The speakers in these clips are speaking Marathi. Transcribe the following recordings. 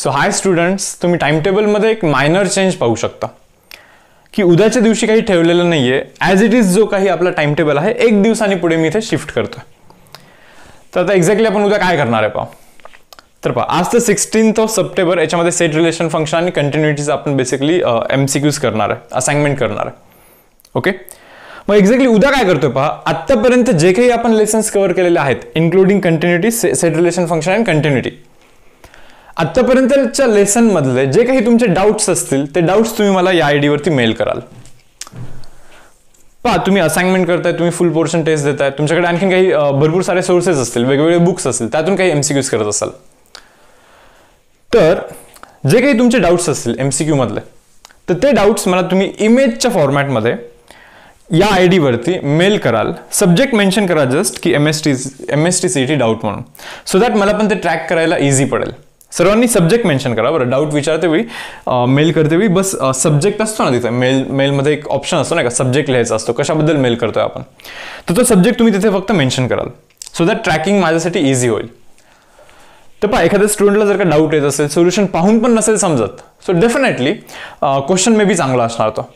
सो हाय स्टुडंट्स तुम्ही टाइम टेबलमध्ये एक मायनर चेंज पाहू शकता की उद्याच्या दिवशी काही ठेवलेलं नाही आहे ॲज इट इज जो काही आपला टाइम टेबल आहे एक दिवसाने पुढे मी इथे शिफ्ट करतो तर आता एक्झॅक्टली आपण उद्या काय करणार आहे पा तर पहा आज तर सिक्स्टीन्थ ऑफ सप्टेंबर याच्यामध्ये सेट रिलेशन फंक्शन आणि कंटिन्युटीज आपण बेसिकली एम सी क्यूज करणार आहे असाइनमेंट करणार आहे ओके मग एक्झॅक्टली उद्या काय करतोय पहा आत्तापर्यंत जे काही आपण लेसन्स कव्हर केलेले आहेत including continuity set relation function and continuity आत्तापर्यंतच्या लेसनमधले जे काही तुमचे डाऊट्स असतील ते डाऊट्स तुम्ही मला या आय डीवरती मेल कराल पहा तुम्ही असाइनमेंट करताय तुम्ही फुल पोर्शन टेस्ट देताय तुमच्याकडे आणखी काही भरपूर सारे सोर्सेस असतील वेगवेगळे बुक्स असतील त्यातून काही एमसीक्यूज करत असाल तर जे काही तुमचे डाऊट्स असतील एमसीक्यू मधले तर ते डाऊट्स मला तुम्ही इमेजच्या फॉर्मॅटमध्ये या आय डीवरती मेल कराल सब्जेक्ट मेन्शन करा जस्ट की M S T M S T C T doubt म्हणून सो दॅट मला पण ते ट्रॅक करायला इझी पडेल सर्वांनी सब्जेक्ट मेन्शन करा बरं डाऊट विचारते वेळी मेल करते वेळी बस सब्जेक्ट असतो ना तिथे मेल मेलमध्ये एक ऑप्शन असतो ना का सब्जेक्ट लिहायचा असतो कशाबद्दल मेल करतोय आपण तर तो सब्जेक्ट तुम्ही तिथे फक्त मेन्शन कराल सो दॅट ट्रॅकिंग माझ्यासाठी इझी होईल तर पहा एखाद्या स्टुडंटला जर का डाऊट येत असेल सोल्युशन पाहून पण नसेल समजत so definitely question may be चांगला असणार तो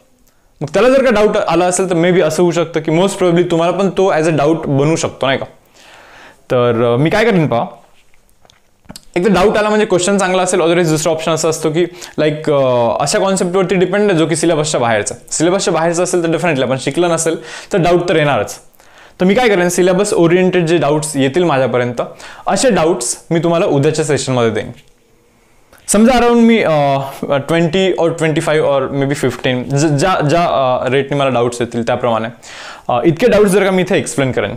मग त्याला जर का डाऊट आला असेल तर मे बी असं होऊ शकतं की मोस्ट प्रॉब्ली तुम्हाला पण तो ॲज अ डाऊट बनू शकतो नाही का तर मी काय करेन पहा एकदा डाऊट आला म्हणजे क्वेश्चन चांगला असेल ऑलरेडी दुसरा ऑप्शन असा असतो की लाईक अशा कॉन्सेप्टवरती डिपेंड आहे जो की सिलेबसच्या बाहेरचा सिलेबसच्या बाहेरचा असेल तर डेफिनेटली आपण शिकलं नसेल तर डाऊट तर येणारच तर मी काय करेन सिलेबस ओरिएंटेड जे डाऊट्स येतील माझ्यापर्यंत असे डाऊट्स मी तुम्हाला उद्याच्या सेशनमध्ये देईन समजा अराउंड मी twenty or twenty five or may B fifteen ज्या ज्या रेटने मला डाऊट्स येतील त्याप्रमाणे इतके डाऊट्स जर का मी इथे एक्सप्लेन करेन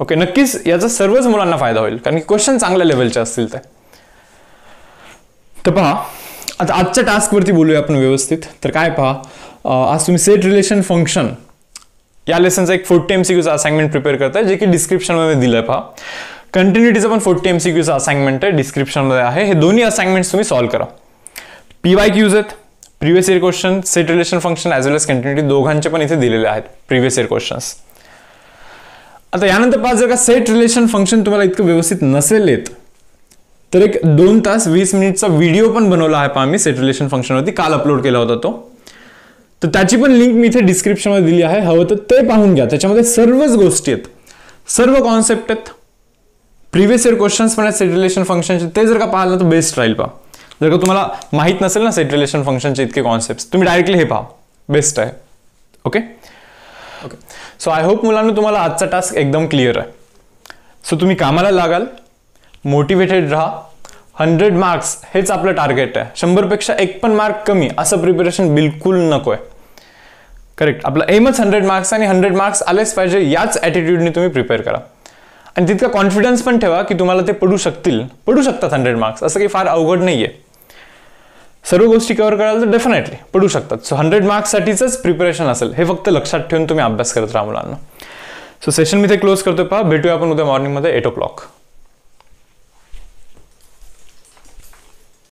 ओके नक्कीच याचा सर्वच मुलांना फायदा होईल कारण की क्वेश्चन चांगल्या लेवलचे असतील ते तर पहा आता आजच्या टास्कवरती बोलूया आपण व्यवस्थित तर काय पहा आज तुम्ही सेट रिलेशन फंक्शन या लेसनचा एक फोर्टी एम सी क्यूचा असाइनमेंट प्रिपेअर करताय जे की डिस्क्रिप्शनमध्ये दिलं आहे पहा कंटिन्युटीचं पण फोर्टी एम सी क्यूचं असाइनमेंट आहे डिस्क्रिप्शनमध्ये आहे हे दोन्ही असाइनमेंट्स तुम्ही सॉल्व्ह करा पी वाय क्यूज आहेत previous year question set relation function as well as continuity दोघांचे पण इथे दिलेले आहेत प्रिव्हियस इयर क्वेश्चन्स आता यानंतर पाच जर का सेट रिलेशन फंक्शन तुम्हाला इतकं व्यवस्थित नसेल येत तर एक दोन तास वीस मिनिटचा व्हिडिओ पण बनवला आहे पहा मी सेट रिलेशन फंक्शनवरती काल अपलोड केला होता तो तर त्याची पण लिंक मी इथे डिस्क्रिप्शनमध्ये दिली आहे हवं तर ते पाहून घ्या त्याच्यामध्ये सर्वच गोष्टी आहेत सर्व कॉन्सेप्ट आहेत प्रिव्हियस इयर क्वेश्चन्स पण आहेत सेट रिलेशन फंक्शनचे ते जर का पाहिलं तर बेस्ट राहील पहा जर का तुम्हाला माहीत नसेल ना सेट रिलेशन फंक्शनचे इतके कॉन्सेप्ट तुम्ही डायरेक्टली हे पहा बेस्ट आहे okay okay so I hope मुलांना तुम्हाला आजचा टास्क एकदम क्लिअर आहे सो तुम्ही कामाला लागाल मोटिवेटेड राहा हंड्रेड मार्क्स हेच आपलं टार्गेट आहे शंभरपेक्षा एक पण मार्क कमी असं प्रिपरेशन बिलकुल नको आहे करेक्ट आपला एमच हंड्रेड मार्क्स आणि हंड्रेड मार्क्स आलेच पाहिजे याच ॲटिट्यूडने तुम्ही प्रिपेअर करा आणि तितका कॉन्फिडन्स पण ठेवा की तुम्हाला ते पडू शकतील पडू शकतात हंड्रेड मार्क्स असं काही फार अवघड नाही आहे सर्व गोष्टी कव्हर करायला तर डेफिनेटली पडू शकतात सो हंड्रेड मार्क्ससाठीच प्रिपरेशन असेल हे फक्त लक्षात ठेवून तुम्ही अभ्यास करत राहा मुलांना सो सेशन मी ते क्लोज करतो पहा भेटूया आपण उद्या मॉर्निंगमध्ये एट ओ क्लॉक